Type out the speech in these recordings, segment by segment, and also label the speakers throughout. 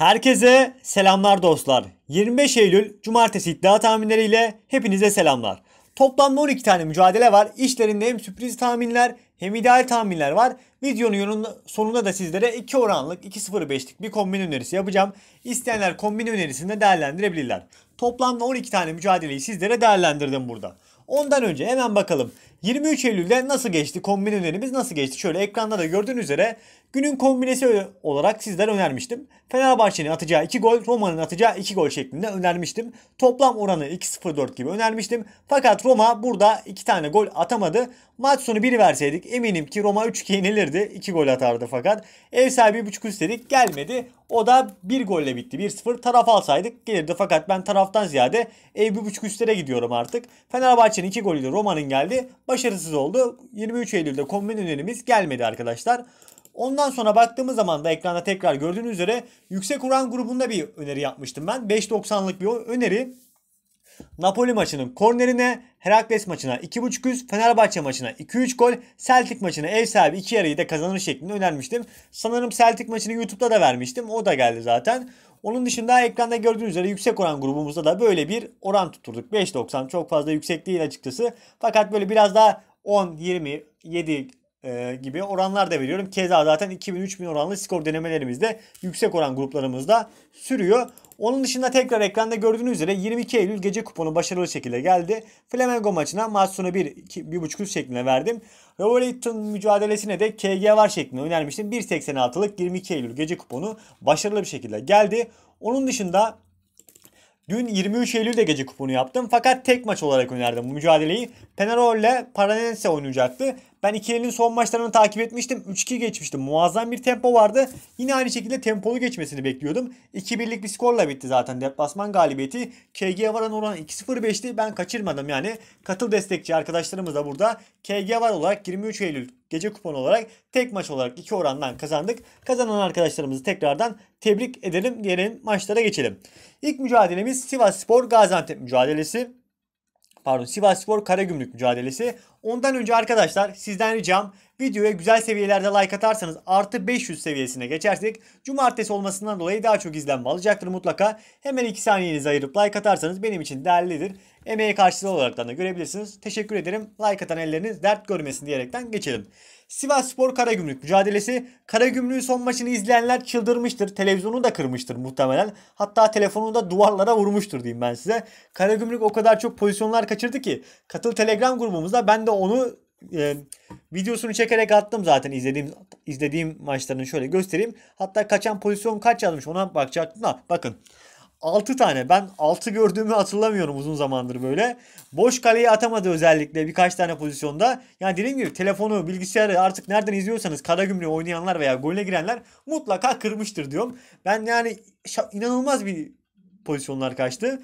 Speaker 1: Herkese selamlar dostlar. 25 Eylül Cumartesi iddia tahminleriyle hepinize selamlar. Toplamda 12 tane mücadele var. İşlerinde hem sürpriz tahminler hem ideal tahminler var. Videonun sonunda da sizlere 2 oranlık 2.05'lik bir kombin önerisi yapacağım. İsteyenler kombin önerisini de değerlendirebilirler. Toplamda 12 tane mücadeleyi sizlere değerlendirdim burada. Ondan önce hemen bakalım. 23 Eylül'de nasıl geçti? Kombin önerimiz nasıl geçti? Şöyle ekranda da gördüğünüz üzere Günün kombinesi olarak sizler önermiştim. Fenerbahçe'nin atacağı 2 gol, Roma'nın atacağı 2 gol şeklinde önermiştim. Toplam oranı 2-0-4 gibi önermiştim. Fakat Roma burada 2 tane gol atamadı. Maç sonu 1 verseydik eminim ki Roma 3-2 yenilirdi. 2 gol atardı fakat. Ev sahibi 1.5 üstelik gelmedi. O da 1 golle bitti. 1-0 taraf alsaydık gelirdi fakat ben taraftan ziyade ev 1.5 üstlere gidiyorum artık. Fenerbahçe'nin 2 golüyle Roma'nın geldi. Başarısız oldu. 23 Eylül'de kombin önerimiz gelmedi arkadaşlar. Ondan sonra baktığımız zaman da ekranda tekrar gördüğünüz üzere yüksek oran grubunda bir öneri yapmıştım ben. 5.90'lık bir öneri. Napoli maçının kornerine, Herakles maçına 2.500 Fenerbahçe maçına 2-3 gol, Celtic maçına ev sahibi 2 yarıyı da kazanır şeklinde önermiştim. Sanırım Celtic maçını YouTube'da da vermiştim. O da geldi zaten. Onun dışında ekranda gördüğünüz üzere yüksek oran grubumuzda da böyle bir oran tuturduk 5.90 çok fazla yüksek değil açıkçası. Fakat böyle biraz daha 10, 20, 7 e, gibi oranlar da veriyorum. Keza zaten 2000-3000 oranlı skor denemelerimizde yüksek oran gruplarımızda sürüyor. Onun dışında tekrar ekranda gördüğünüz üzere 22 Eylül gece kuponu başarılı şekilde geldi. Flamengo maçına maç sonu 1.5 şeklinde verdim. Revolution mücadelesine de KG var şeklinde önermiştim. 1.86'lık 22 Eylül gece kuponu başarılı bir şekilde geldi. Onun dışında Dün 23 Eylül'de gece kuponu yaptım fakat tek maç olarak önerdim bu mücadeleyi. Penarol ile Paranense oynayacaktı. Ben ikilinin son maçlarını takip etmiştim. 3-2 geçmiştim. Muazzam bir tempo vardı. Yine aynı şekilde tempolu geçmesini bekliyordum. 2-1'lik bir skorla bitti zaten deplasman galibiyeti. KG Vara'nın oranı 2-0-5'ti. Ben kaçırmadım yani. Katıl destekçi arkadaşlarımız da burada. KG Var olarak 23 Eylül gece kuponu olarak tek maç olarak 2 orandan kazandık. Kazanan arkadaşlarımızı tekrardan tebrik edelim diyelim maçlara geçelim. İlk mücadelemiz Sivas Spor Gaziantep mücadelesi pardon Sivas Sivasspor Karagümrük mücadelesi. Ondan önce arkadaşlar sizden ricam videoya güzel seviyelerde like atarsanız artı 500 seviyesine geçersek cumartesi olmasından dolayı daha çok izlenme alacaktır mutlaka. Hemen 2 saniyenizi ayırıp like atarsanız benim için değerlidir. Emeğe karşılığı olarak da görebilirsiniz. Teşekkür ederim. Like atan elleriniz dert görmesin diyerekten geçelim. Sivas Spor Karagümrük mücadelesi. Karagümrük'ün son maçını izleyenler çıldırmıştır. Televizyonu da kırmıştır muhtemelen. Hatta telefonu da duvarlara vurmuştur diyeyim ben size. Karagümrük o kadar çok pozisyonlar kaçırdı ki. Katıl Telegram grubumuzda ben de onu e, videosunu çekerek attım zaten izlediğim izlediğim maçlarını şöyle göstereyim. Hatta kaçan pozisyon kaç yazmış ona bakacaktım da bakın. 6 tane. Ben 6 gördüğümü hatırlamıyorum uzun zamandır böyle. Boş kaleyi atamadı özellikle birkaç tane pozisyonda. Yani dediğim gibi telefonu, bilgisayarı artık nereden izliyorsanız Karagümrük'e oynayanlar veya golüne girenler mutlaka kırmıştır diyorum. Ben yani inanılmaz bir pozisyonlar kaçtı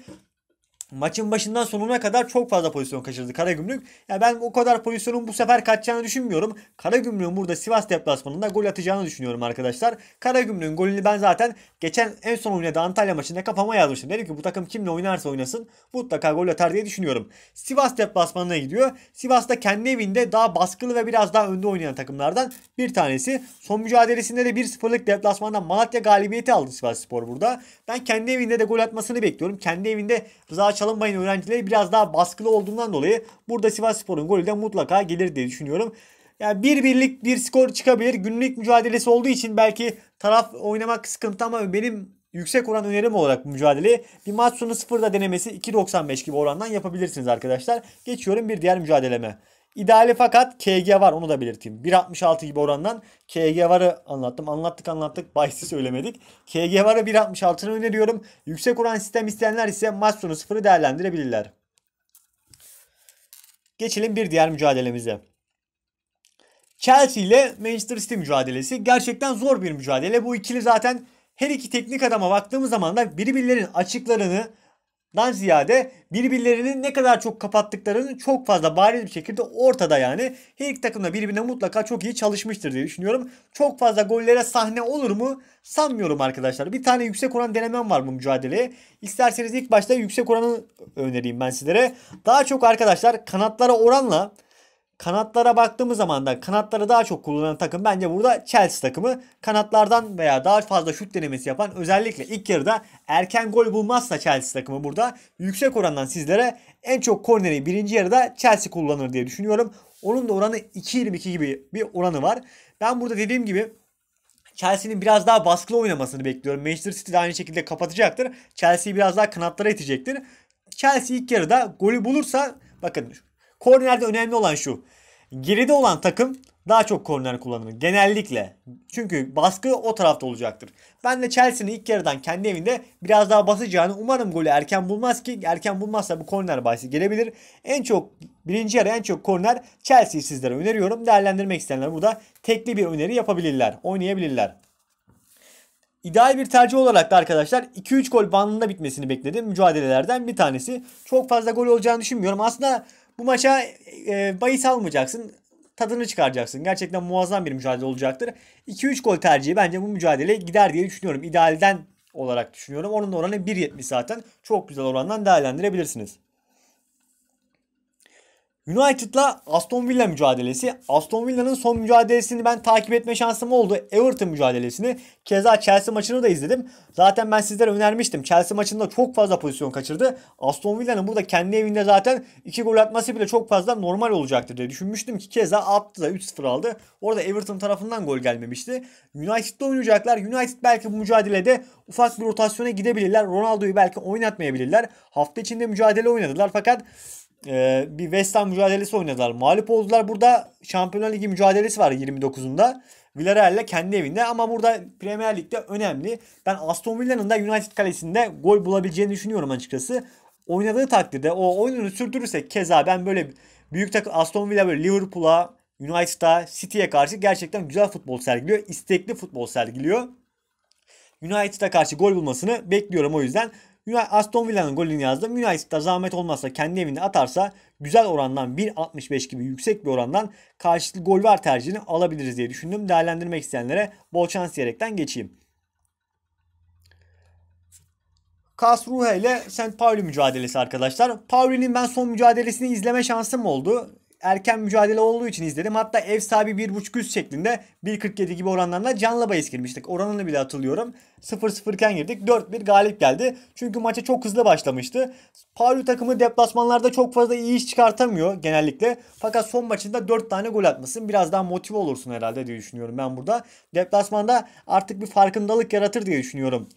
Speaker 1: maçın başından sonuna kadar çok fazla pozisyon kaçırdı Karagümrük. Ya ben o kadar pozisyonun bu sefer kaçacağını düşünmüyorum. Karagümrük'ün burada Sivas deplasmanında gol atacağını düşünüyorum arkadaşlar. Karagümrük'ün golünü ben zaten geçen en son oynadığı Antalya maçında kafama yazmıştım. Dedim ki bu takım kimle oynarsa oynasın mutlaka gol atar diye düşünüyorum. Sivas deplasmanına gidiyor. Sivas'ta kendi evinde daha baskılı ve biraz daha önde oynayan takımlardan bir tanesi. Son mücadelesinde de 1-0'lık deplasmanda Malatya galibiyeti aldı Sivas Spor burada. Ben kendi evinde de gol atmasını bekliyorum. Kendi evinde Rıza çalınmayın öğrencileri biraz daha baskılı olduğundan dolayı burada Sivas Spor'un golü de mutlaka gelir diye düşünüyorum. Yani bir birlik bir skor çıkabilir. Günlük mücadelesi olduğu için belki taraf oynamak sıkıntı ama benim yüksek oran önerim olarak bu mücadeleyi bir maç sonu sıfırda denemesi 2.95 gibi orandan yapabilirsiniz arkadaşlar. Geçiyorum bir diğer mücadeleme. İdeali fakat KG var onu da belirteyim. 1.66 gibi orandan KG varı anlattım. Anlattık anlattık bahsi söylemedik. KG varı 1.66'ını öneriyorum. Yüksek oran sistem isteyenler ise maç sonu sıfırı değerlendirebilirler. Geçelim bir diğer mücadelemize. Chelsea ile Manchester City mücadelesi gerçekten zor bir mücadele. Bu ikili zaten her iki teknik adama baktığımız zaman da birbirlerinin açıklarını dan ziyade birbirlerinin ne kadar çok kapattıklarının çok fazla bariz bir şekilde ortada yani. Her iki takım da birbirine mutlaka çok iyi çalışmıştır diye düşünüyorum. Çok fazla gollere sahne olur mu? Sanmıyorum arkadaşlar. Bir tane yüksek oran denemem var bu mücadeleye. İsterseniz ilk başta yüksek oranı önereyim ben sizlere. Daha çok arkadaşlar kanatlara oranla Kanatlara baktığımız zaman da kanatları daha çok kullanan takım bence burada Chelsea takımı. Kanatlardan veya daha fazla şut denemesi yapan özellikle ilk yarıda erken gol bulmazsa Chelsea takımı burada yüksek orandan sizlere en çok korneri birinci yarıda Chelsea kullanır diye düşünüyorum. Onun da oranı 2.22 gibi bir oranı var. Ben burada dediğim gibi Chelsea'nin biraz daha baskılı oynamasını bekliyorum. Manchester City de aynı şekilde kapatacaktır. Chelsea'yi biraz daha kanatlara itecektir. Chelsea ilk yarıda golü bulursa bakın Kornerde önemli olan şu. Geride olan takım daha çok korner kullanır genellikle. Çünkü baskı o tarafta olacaktır. Ben de Chelsea'nin ilk yarıdan kendi evinde biraz daha basacağını umarım golü erken bulmaz ki erken bulmazsa bu korner bahsi gelebilir. En çok birinci yarı en çok korner Chelsea'yi sizlere öneriyorum. Değerlendirmek isteyenler burada tekli bir öneri yapabilirler, oynayabilirler. İdeal bir tercih olarak da arkadaşlar 2-3 gol bandında bitmesini bekledim mücadelelerden bir tanesi. Çok fazla gol olacağını düşünmüyorum. Aslında bu maça e, bahis almayacaksın. Tadını çıkaracaksın. Gerçekten muazzam bir mücadele olacaktır. 2-3 gol tercihi bence bu mücadele gider diye düşünüyorum. İdealden olarak düşünüyorum. Onun da oranı 1.70 zaten. Çok güzel orandan değerlendirebilirsiniz. United'la Aston Villa mücadelesi. Aston Villa'nın son mücadelesini ben takip etme şansım oldu. Everton mücadelesini. Keza Chelsea maçını da izledim. Zaten ben sizlere önermiştim. Chelsea maçında çok fazla pozisyon kaçırdı. Aston Villa'nın burada kendi evinde zaten 2 gol atması bile çok fazla normal olacaktır diye düşünmüştüm ki keza attı da 3-0 aldı. Orada Everton tarafından gol gelmemişti. United'da oynayacaklar. United belki bu mücadelede ufak bir rotasyona gidebilirler. Ronaldo'yu belki oynatmayabilirler. Hafta içinde mücadele oynadılar fakat ee, bir West Ham mücadelesi oynadılar. Mağlup oldular. Burada Şampiyonlar Ligi mücadelesi var 29'unda. Villarreal'le kendi evinde ama burada Premier Lig'de önemli. Ben Aston Villa'nın da United kalesinde gol bulabileceğini düşünüyorum açıkçası. Oynadığı takdirde o oyununu sürdürürsek keza ben böyle büyük takım Aston Villa böyle Liverpool'a, United'a, City'ye karşı gerçekten güzel futbol sergiliyor. istekli futbol sergiliyor. United'a karşı gol bulmasını bekliyorum o yüzden. Aston Villa'nın golünü yazdım. United zahmet olmazsa kendi evinde atarsa güzel orandan 1.65 gibi yüksek bir orandan karşılıklı gol var tercihini alabiliriz diye düşündüm. Değerlendirmek isteyenlere bol şans diyerekten geçeyim. Kas ile St. Pauli mücadelesi arkadaşlar. Pauli'nin ben son mücadelesini izleme şansım oldu erken mücadele olduğu için izledim. Hatta ev sahibi 1.5 üst şeklinde 1.47 gibi oranlarla canlı bahis girmiştik. Oranını bile hatırlıyorum. 0-0 iken girdik. 4-1 galip geldi. Çünkü maça çok hızlı başlamıştı. Palu takımı deplasmanlarda çok fazla iyi iş çıkartamıyor genellikle. Fakat son maçında 4 tane gol atmasın. Biraz daha motive olursun herhalde diye düşünüyorum ben burada. Deplasmanda artık bir farkındalık yaratır diye düşünüyorum.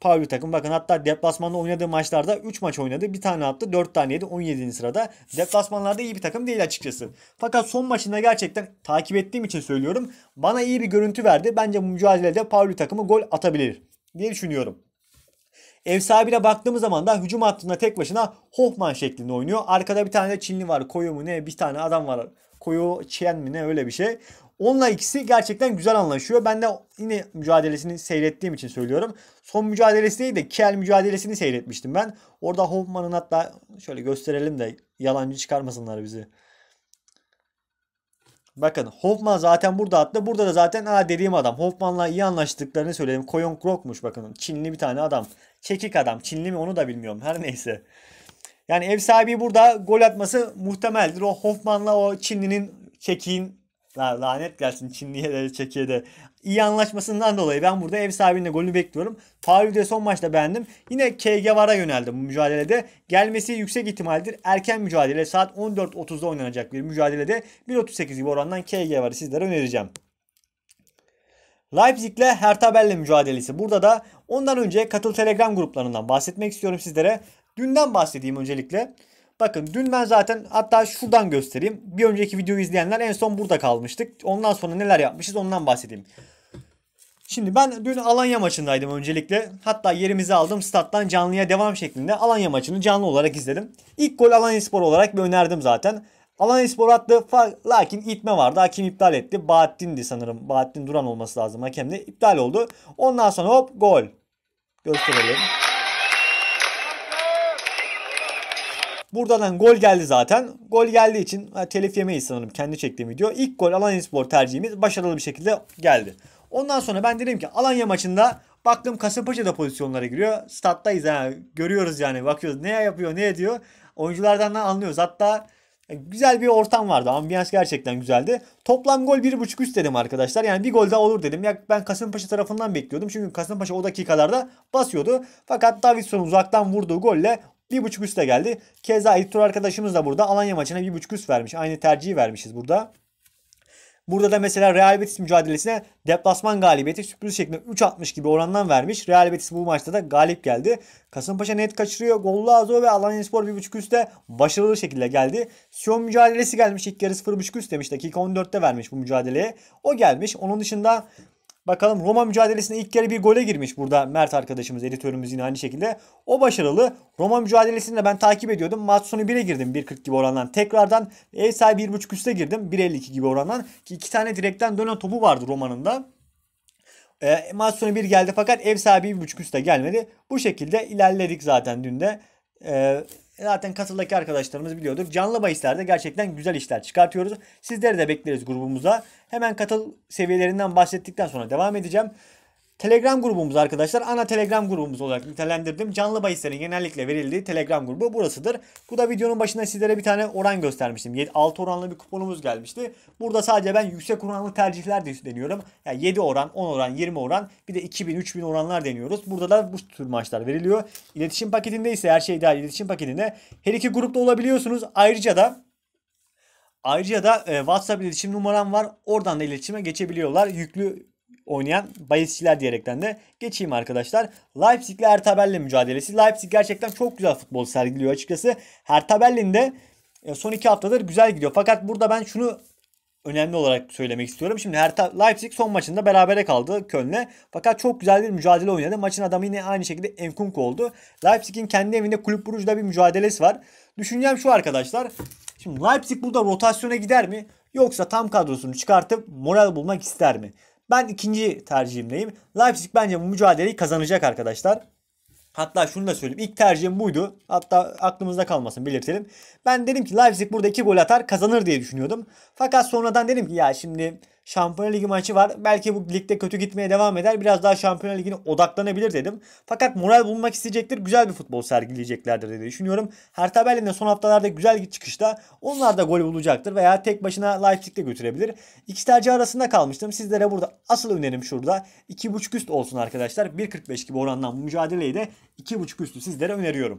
Speaker 1: Power bir takım. Bakın hatta deplasmanda oynadığı maçlarda 3 maç oynadı. Bir tane attı. 4 tane yedi. 17. sırada. Deplasmanlarda iyi bir takım değil açıkçası. Fakat son maçında gerçekten takip ettiğim için söylüyorum. Bana iyi bir görüntü verdi. Bence bu mücadelede Pauli takımı gol atabilir diye düşünüyorum. Ev sahibine baktığımız zaman da hücum hattında tek başına Hoffman şeklinde oynuyor. Arkada bir tane de Çinli var. Koyu mu ne? Bir tane adam var. Koyu çen mi ne? Öyle bir şey. Onunla ikisi gerçekten güzel anlaşıyor. Ben de yine mücadelesini seyrettiğim için söylüyorum. Son mücadelesi değil de Kiel mücadelesini seyretmiştim ben. Orada Hoffman'ın hatta şöyle gösterelim de yalancı çıkarmasınlar bizi. Bakın Hoffman zaten burada attı. Burada da zaten aa dediğim adam. Hoffman'la iyi anlaştıklarını söyledim. Koyon Krok'muş bakın. Çinli bir tane adam. Çekik adam. Çinli mi onu da bilmiyorum. Her neyse. Yani ev sahibi burada gol atması muhtemeldir. O Hoffman'la o Çinli'nin Çekik'in Lanet gelsin Çinliye de Çekiye de. İyi anlaşmasından dolayı ben burada ev sahibinin golünü bekliyorum. Favre de son maçta beğendim. Yine KGVAR'a yöneldim bu mücadelede. Gelmesi yüksek ihtimaldir. Erken mücadele saat 14.30'da oynanacak bir mücadelede 1.38 gibi orandan KGVAR'ı sizlere önereceğim. ile Hertha Berlin mücadelesi. Burada da ondan önce katıl Telegram gruplarından bahsetmek istiyorum sizlere. Dünden bahsedeyim öncelikle. Bakın dün ben zaten hatta şuradan göstereyim. Bir önceki videoyu izleyenler en son burada kalmıştık. Ondan sonra neler yapmışız ondan bahsedeyim. Şimdi ben dün Alanya maçındaydım öncelikle. Hatta yerimizi aldım stat'tan canlıya devam şeklinde Alanya maçını canlı olarak izledim. İlk gol Alanya Spor olarak bir önerdim zaten. Alanya Spor attı fark, lakin itme vardı. Hakim iptal etti. Bahattin'di sanırım. Bahattin Duran olması lazım hakemde. iptal oldu. Ondan sonra hop gol. Gösterelim. Buradan gol geldi zaten. Gol geldiği için telif yemeyiz sanırım kendi çektiğim video. İlk gol Alanya Spor tercihimiz başarılı bir şekilde geldi. Ondan sonra ben dedim ki Alanya maçında baktım Kasımpaşa da pozisyonlara giriyor. Stat'tayız yani görüyoruz yani bakıyoruz ne yapıyor ne ediyor. Oyunculardan da anlıyoruz. Hatta e, Güzel bir ortam vardı. Ambiyans gerçekten güzeldi. Toplam gol 1.5 üst dedim arkadaşlar. Yani bir gol daha olur dedim. Ya ben Kasımpaşa tarafından bekliyordum. Çünkü Kasımpaşa o dakikalarda basıyordu. Fakat Davidson'un uzaktan vurduğu golle bir buçuk üste geldi. Keza ilk arkadaşımız da burada Alanya maçına buçuk üst vermiş. Aynı tercihi vermişiz burada. Burada da mesela Real Betis mücadelesine deplasman galibiyeti sürpriz şeklinde 3.60 gibi orandan vermiş. Real Betis bu maçta da galip geldi. Kasımpaşa net kaçırıyor. Gollu Azo ve Alanya Spor 1.5 üstte başarılı şekilde geldi. Siyon mücadelesi gelmiş. İlk yarı 0.5 üst demiş. Dakika 14'te vermiş bu mücadeleye. O gelmiş. Onun dışında Bakalım Roma mücadelesinde ilk kere bir gole girmiş burada Mert arkadaşımız, editörümüz yine aynı şekilde. O başarılı. Roma mücadelesini de ben takip ediyordum. Maç sonu 1'e girdim 1.40 gibi orandan. Tekrardan ev sahibi 1.5 üste girdim 1.52 gibi orandan. Ki iki tane direkten dönen topu vardı Roma'nın da. E, maç sonu 1 geldi fakat ev sahibi 1.5 üste gelmedi. Bu şekilde ilerledik zaten dün de. E, Zaten Kasıl'daki arkadaşlarımız biliyordur. Canlı bahislerde gerçekten güzel işler çıkartıyoruz. Sizleri de bekleriz grubumuza. Hemen katıl seviyelerinden bahsettikten sonra devam edeceğim. Telegram grubumuz arkadaşlar ana Telegram grubumuz olarak nitelendirdim. Canlı bahislerin genellikle verildiği Telegram grubu burasıdır. Bu da videonun başında sizlere bir tane oran göstermiştim. 6 oranlı bir kuponumuz gelmişti. Burada sadece ben yüksek oranlı tercihler deniyorum. Yani 7 oran, 10 oran, 20 oran bir de 2000, 3000 oranlar deniyoruz. Burada da bu tür maçlar veriliyor. İletişim paketinde ise her şey dahil iletişim paketinde her iki grupta olabiliyorsunuz. Ayrıca da Ayrıca da e, WhatsApp iletişim numaram var. Oradan da iletişime geçebiliyorlar. Yüklü oynayan bayisçiler diyerekten de geçeyim arkadaşlar. Leipzig ile Ertabelli mücadelesi. Leipzig gerçekten çok güzel futbol sergiliyor açıkçası. Ertabelli'nin de e, son iki haftadır güzel gidiyor. Fakat burada ben şunu önemli olarak söylemek istiyorum. Şimdi Hertha Leipzig son maçında berabere kaldı Köln'le. Fakat çok güzel bir mücadele oynadı. Maçın adamı yine aynı şekilde Enkunku oldu. Leipzig'in kendi evinde Kulüp Brugge'da bir mücadelesi var. Düşüncem şu arkadaşlar. Şimdi Leipzig burada rotasyona gider mi? Yoksa tam kadrosunu çıkartıp moral bulmak ister mi? Ben ikinci tercihimdeyim. Leipzig bence bu mücadeleyi kazanacak arkadaşlar. Hatta şunu da söyleyeyim. İlk tercihim buydu. Hatta aklımızda kalmasın belirtelim. Ben dedim ki Leipzig burada 2 gol atar kazanır diye düşünüyordum. Fakat sonradan dedim ki ya şimdi Şampiyonlar Ligi maçı var. Belki bu ligde kötü gitmeye devam eder. Biraz daha Şampiyonlar Ligi'ne odaklanabilir dedim. Fakat moral bulmak isteyecektir. Güzel bir futbol sergileyeceklerdir diye düşünüyorum. Hertha Berlin'de son haftalarda güzel bir çıkışta onlar da gol bulacaktır veya tek başına Leipzig'de götürebilir. İki tercih arasında kalmıştım. Sizlere burada asıl önerim şurada. 2.5 üst olsun arkadaşlar. 1.45 gibi orandan bu mücadeleyi de 2.5 üstü sizlere öneriyorum.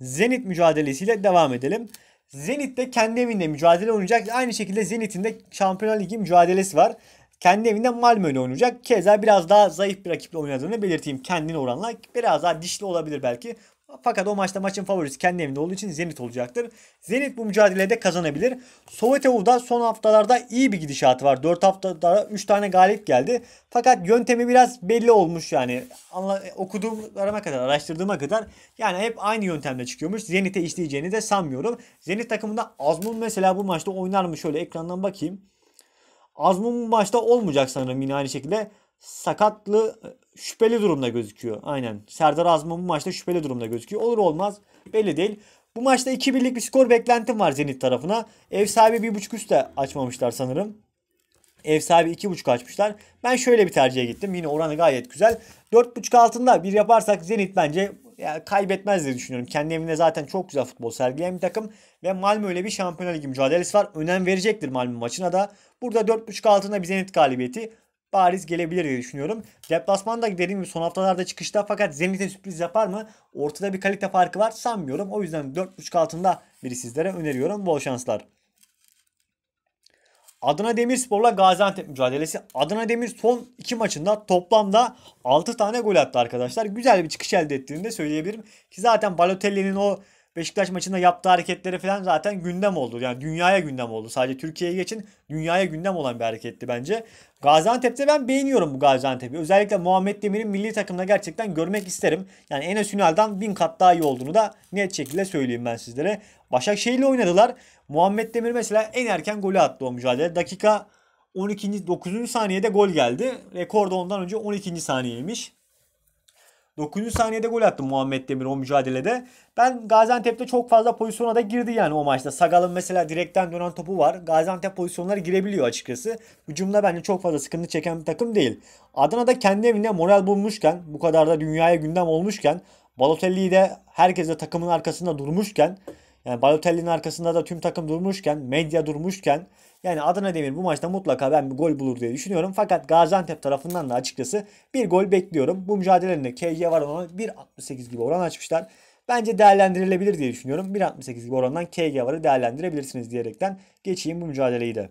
Speaker 1: Zenit mücadelesiyle devam edelim. Zenit de kendi evinde mücadele oynayacak. Aynı şekilde Zenit'in de Şampiyonlar Ligi mücadelesi var. Kendi evinde Malmö ile oynayacak. Keza biraz daha zayıf bir rakiple oynadığını belirteyim. Kendine oranla biraz daha dişli olabilir belki. Fakat o maçta maçın favorisi kendi evinde olduğu için Zenit olacaktır. Zenit bu mücadelede kazanabilir. Sovetev'da son haftalarda iyi bir gidişatı var. 4 haftada 3 tane galip geldi. Fakat yöntemi biraz belli olmuş yani. Anla, okuduğumlarıma kadar, araştırdığıma kadar yani hep aynı yöntemle çıkıyormuş. Zenit'e işleyeceğini de sanmıyorum. Zenit takımında Azmun mesela bu maçta oynar mı? Şöyle ekrandan bakayım. Azmun bu maçta olmayacak sanırım yine aynı şekilde sakatlı şüpheli durumda gözüküyor. Aynen. Serdar Azman bu maçta şüpheli durumda gözüküyor. Olur olmaz belli değil. Bu maçta 2-1'lik bir skor beklentim var Zenit tarafına. Ev sahibi 1.5 üst de açmamışlar sanırım. Ev sahibi 2.5 açmışlar. Ben şöyle bir tercihe gittim. Yine oranı gayet güzel. 4.5 altında bir yaparsak Zenit bence ya kaybetmez diye düşünüyorum. Kendi evinde zaten çok güzel futbol sergileyen bir takım. Ve Malmö ile bir şampiyonlar ligi mücadelesi var. Önem verecektir Malmö maçına da. Burada 4.5 altında bir Zenit galibiyeti bariz gelebilir diye düşünüyorum. Deplasmanda dediğim gibi son haftalarda çıkışta fakat Zenit'e sürpriz yapar mı? Ortada bir kalite farkı var sanmıyorum. O yüzden 4.5 altında biri sizlere öneriyorum. Bol şanslar. Adana Demirspor'la Gaziantep mücadelesi. Adana Demir son iki maçında toplamda 6 tane gol attı arkadaşlar. Güzel bir çıkış elde ettiğini de söyleyebilirim. Ki zaten Balotelli'nin o Beşiktaş maçında yaptığı hareketleri falan zaten gündem oldu. Yani dünyaya gündem oldu. Sadece Türkiye'ye geçin dünyaya gündem olan bir hareketti bence. Gaziantep'te ben beğeniyorum bu Gaziantep'i. Özellikle Muhammed Demir'in milli takımda gerçekten görmek isterim. Yani Enes Ünal'dan bin kat daha iyi olduğunu da net şekilde söyleyeyim ben sizlere. Başakşehir'le oynadılar. Muhammed Demir mesela en erken golü attı o mücadele. Dakika 12. 9. saniyede gol geldi. Rekor da ondan önce 12. saniyeymiş. 9. saniyede gol attı Muhammed Demir o mücadelede. Ben Gaziantep'te çok fazla pozisyona da girdi yani o maçta. Sagal'ın mesela direkten dönen topu var. Gaziantep pozisyonları girebiliyor açıkçası. Hücumda bence çok fazla sıkıntı çeken bir takım değil. Adana'da kendi evinde moral bulmuşken, bu kadar da dünyaya gündem olmuşken, Balotelli'yi de herkes de takımın arkasında durmuşken yani Balotelli'nin arkasında da tüm takım durmuşken, medya durmuşken yani Adana Demir bu maçta mutlaka ben bir gol bulur diye düşünüyorum. Fakat Gaziantep tarafından da açıkçası bir gol bekliyorum. Bu mücadelerinde KG var ona 1.68 gibi oran açmışlar. Bence değerlendirilebilir diye düşünüyorum. 1.68 gibi orandan KG varı değerlendirebilirsiniz diyerekten geçeyim bu mücadeleyi de.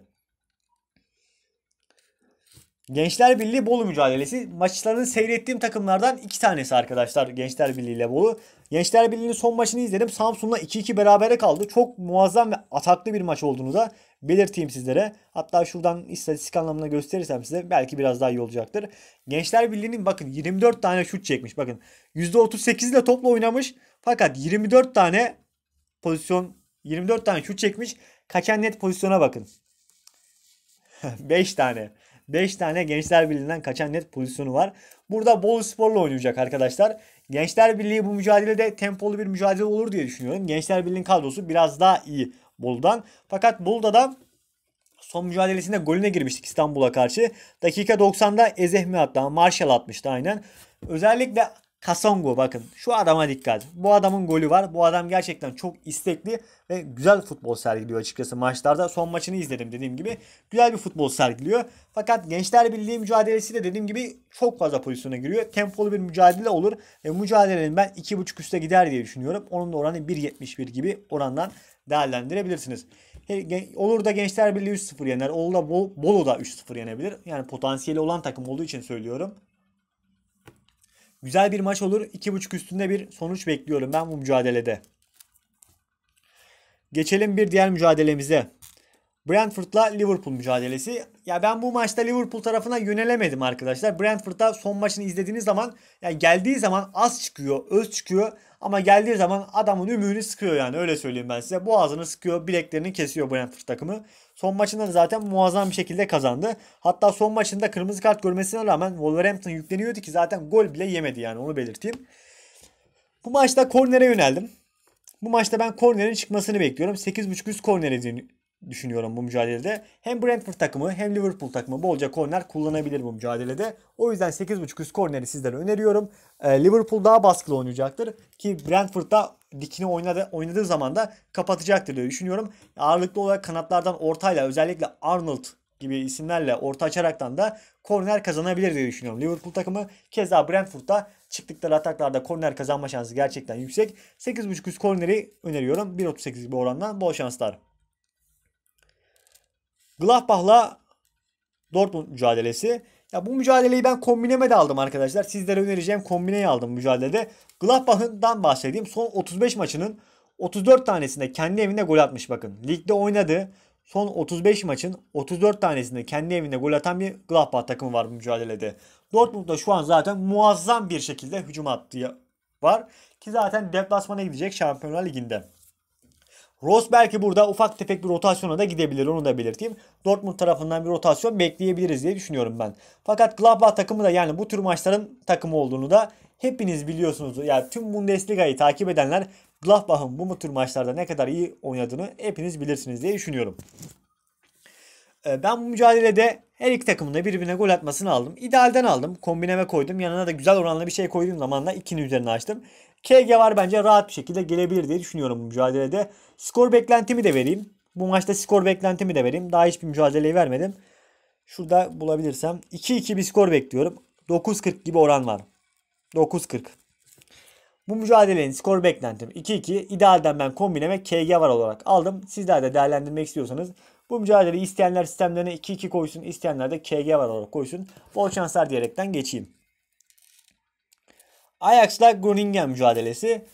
Speaker 1: Gençler Birliği Bolu mücadelesi. Maçlarını seyrettiğim takımlardan iki tanesi arkadaşlar Gençler Birliği ile Bolu. Gençler Birliği'nin son maçını izledim. Samsun'la 2-2 berabere kaldı. Çok muazzam ve ataklı bir maç olduğunu da belirteyim sizlere. Hatta şuradan istatistik anlamına gösterirsem size belki biraz daha iyi olacaktır. Gençler Birliği'nin bakın 24 tane şut çekmiş. Bakın %38 ile topla oynamış. Fakat 24 tane pozisyon 24 tane şut çekmiş. Kaçan net pozisyona bakın. 5 tane. 5 tane Gençler Birliği'nden kaçan net pozisyonu var. Burada bol Spor'la oynayacak arkadaşlar. Gençler Birliği bu mücadelede tempolu bir mücadele olur diye düşünüyorum. Gençler Birliği'nin kadrosu biraz daha iyi Bolu'dan. Fakat Bolu'da da son mücadelesinde golüne girmiştik İstanbul'a karşı. Dakika 90'da Ezehmi hatta Marshall atmıştı aynen. Özellikle Kasongo bakın şu adama dikkat. Bu adamın golü var. Bu adam gerçekten çok istekli ve güzel futbol sergiliyor açıkçası maçlarda. Son maçını izledim dediğim gibi. Güzel bir futbol sergiliyor. Fakat Gençler Birliği mücadelesi de dediğim gibi çok fazla pozisyona giriyor. Tempolu bir mücadele olur. Ve mücadelenin ben 2.5 üste gider diye düşünüyorum. Onun da oranı 1.71 gibi orandan değerlendirebilirsiniz. Olur da Gençler Birliği 3-0 yener. Olur da Bolu da 3-0 yenebilir. Yani potansiyeli olan takım olduğu için söylüyorum. Güzel bir maç olur. 2.5 üstünde bir sonuç bekliyorum ben bu mücadelede. Geçelim bir diğer mücadelemize. Brentford'la Liverpool mücadelesi. Ya ben bu maçta Liverpool tarafına yönelemedim arkadaşlar. Brentford'da son maçını izlediğiniz zaman yani geldiği zaman az çıkıyor, öz çıkıyor ama geldiği zaman adamın ümüğünü sıkıyor yani öyle söyleyeyim ben size. Boğazını sıkıyor, bileklerini kesiyor Brentford takımı. Son maçında zaten muazzam bir şekilde kazandı. Hatta son maçında kırmızı kart görmesine rağmen Wolverhampton yükleniyordu ki zaten gol bile yemedi yani onu belirteyim. Bu maçta kornere yöneldim. Bu maçta ben kornerin çıkmasını bekliyorum. 8.5 üst kornere düşünüyorum bu mücadelede. Hem Brentford takımı hem Liverpool takımı bolca korner kullanabilir bu mücadelede. O yüzden 8.5 üst korneri sizlere öneriyorum. Ee, Liverpool daha baskılı oynayacaktır ki Brentford da dikini oynadı, oynadığı zaman da kapatacaktır diye düşünüyorum. Ağırlıklı olarak kanatlardan ortayla özellikle Arnold gibi isimlerle orta açaraktan da korner kazanabilir diye düşünüyorum. Liverpool takımı keza Brentford'da çıktıkları ataklarda korner kazanma şansı gerçekten yüksek. 8.5 üst korneri öneriyorum. 1.38 gibi orandan bol şanslar. Gladbach'la Dortmund mücadelesi. Ya bu mücadeleyi ben kombineme de aldım arkadaşlar. Sizlere önereceğim kombineyi aldım mücadelede. Gladbach'ından bahsedeyim. Son 35 maçının 34 tanesinde kendi evinde gol atmış bakın. Ligde oynadı. Son 35 maçın 34 tanesinde kendi evinde gol atan bir Gladbach takımı var bu mücadelede. Dortmund da şu an zaten muazzam bir şekilde hücum attığı var. Ki zaten deplasmana gidecek Şampiyonlar Ligi'nde. Ross belki burada ufak tefek bir rotasyona da gidebilir onu da belirteyim. Dortmund tarafından bir rotasyon bekleyebiliriz diye düşünüyorum ben. Fakat Gladbach takımı da yani bu tür maçların takımı olduğunu da hepiniz biliyorsunuz. Yani tüm Bundesliga'yı takip edenler Gladbach'ın bu tür maçlarda ne kadar iyi oynadığını hepiniz bilirsiniz diye düşünüyorum. Ee, ben bu mücadelede her iki takımın da birbirine gol atmasını aldım. İdealden aldım. Kombineme koydum. Yanına da güzel oranlı bir şey koyduğum zaman da 2'nin üzerine açtım. KG var bence rahat bir şekilde gelebilir diye düşünüyorum bu mücadelede. Skor beklentimi de vereyim. Bu maçta skor beklentimi de vereyim. Daha hiçbir mücadeleyi vermedim. Şurada bulabilirsem 2-2 bir skor bekliyorum. 9-40 gibi oran var. 9-40. Bu mücadelenin skor beklentim 2-2. İdealden ben kombine ve KG var olarak aldım. Sizler de değerlendirmek istiyorsanız bu mücadeleyi isteyenler sistemlerine 2-2 koysun, isteyenler de KG var olarak koysun. Bol şanslar diyerekten geçeyim. Ajax'la Groningen mücadelesi.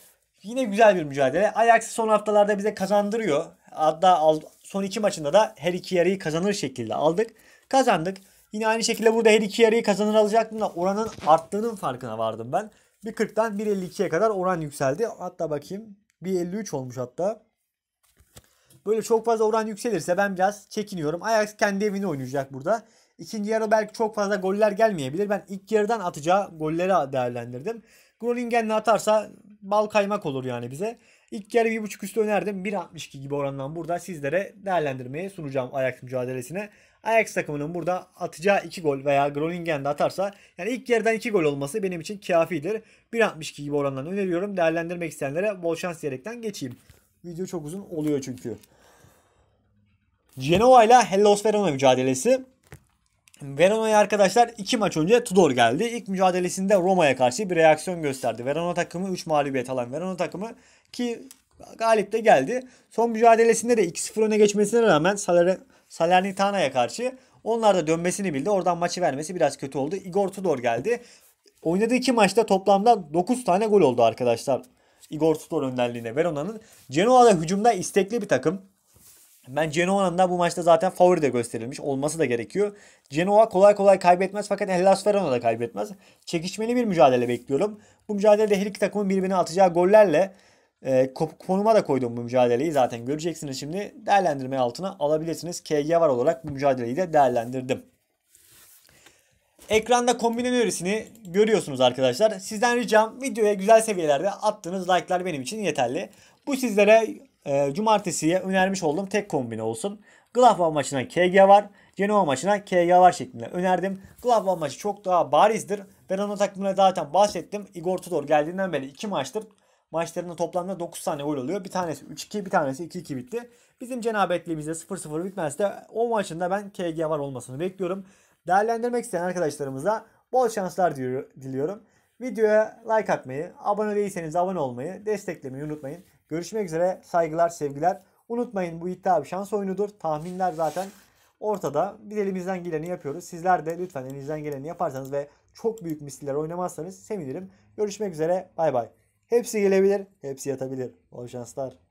Speaker 1: Yine güzel bir mücadele. Ajax son haftalarda bize kazandırıyor. Hatta son iki maçında da her iki yarıyı kazanır şekilde aldık. Kazandık. Yine aynı şekilde burada her iki yarıyı kazanır alacaktım da oranın arttığının farkına vardım ben. 1.40'dan 1.52'ye kadar oran yükseldi. Hatta bakayım 1.53 olmuş hatta. Böyle çok fazla oran yükselirse ben biraz çekiniyorum. Ajax kendi evini oynayacak burada. İkinci yarı belki çok fazla goller gelmeyebilir. Ben ilk yarıdan atacağı golleri değerlendirdim. ne atarsa bal kaymak olur yani bize. İlk yarı 1.5 üstü önerdim. 1.62 gibi orandan burada sizlere değerlendirmeye sunacağım Ajax mücadelesine. Ajax takımının burada atacağı 2 gol veya Groningen de atarsa yani ilk yerden 2 gol olması benim için kafidir. 1.62 gibi orandan öneriyorum. Değerlendirmek isteyenlere bol şans diyerekten geçeyim. Video çok uzun oluyor çünkü. Genoa ile Hellas Verona mücadelesi. Verona'ya arkadaşlar 2 maç önce Tudor geldi. İlk mücadelesinde Roma'ya karşı bir reaksiyon gösterdi. Verona takımı 3 mağlubiyet alan Verona takımı ki galip de geldi. Son mücadelesinde de 2-0 öne geçmesine rağmen Salernitana'ya karşı onlar da dönmesini bildi. Oradan maçı vermesi biraz kötü oldu. Igor Tudor geldi. Oynadığı iki maçta toplamda 9 tane gol oldu arkadaşlar. Igor Tudor önderliğine Verona'nın. Genoa'da hücumda istekli bir takım. Ben Genoa'nın da bu maçta zaten favori de gösterilmiş. Olması da gerekiyor. Genoa kolay kolay kaybetmez fakat Hellas Verona da kaybetmez. Çekişmeli bir mücadele bekliyorum. Bu mücadelede her iki takımın birbirine atacağı gollerle e, konuma da koydum bu mücadeleyi. Zaten göreceksiniz şimdi. Değerlendirme altına alabilirsiniz. KG var olarak bu mücadeleyi de değerlendirdim. Ekranda kombin önerisini görüyorsunuz arkadaşlar. Sizden ricam videoya güzel seviyelerde attığınız like'lar benim için yeterli. Bu sizlere e, cumartesiye önermiş olduğum tek kombine olsun. Gladbach maçına KG var. Genoa maçına KG var şeklinde önerdim. Gladbach maçı çok daha barizdir. Ben onun takımına zaten bahsettim. Igor Tudor geldiğinden beri 2 maçtır. Maçlarında toplamda 9 tane gol oluyor. Bir tanesi 3-2 bir tanesi 2-2 bitti. Bizim cenabetliğimizde 0-0 bitmezse, de o maçında ben KG var olmasını bekliyorum. Değerlendirmek isteyen arkadaşlarımıza bol şanslar diliyorum. Videoya like atmayı, abone değilseniz abone olmayı, desteklemeyi unutmayın. Görüşmek üzere. Saygılar, sevgiler. Unutmayın bu iddia bir şans oyunudur. Tahminler zaten ortada. Biz elimizden geleni yapıyoruz. Sizler de lütfen elinizden geleni yaparsanız ve çok büyük misiller oynamazsanız sevinirim. Görüşmek üzere. Bay bay. Hepsi gelebilir, hepsi yatabilir. Bol şanslar.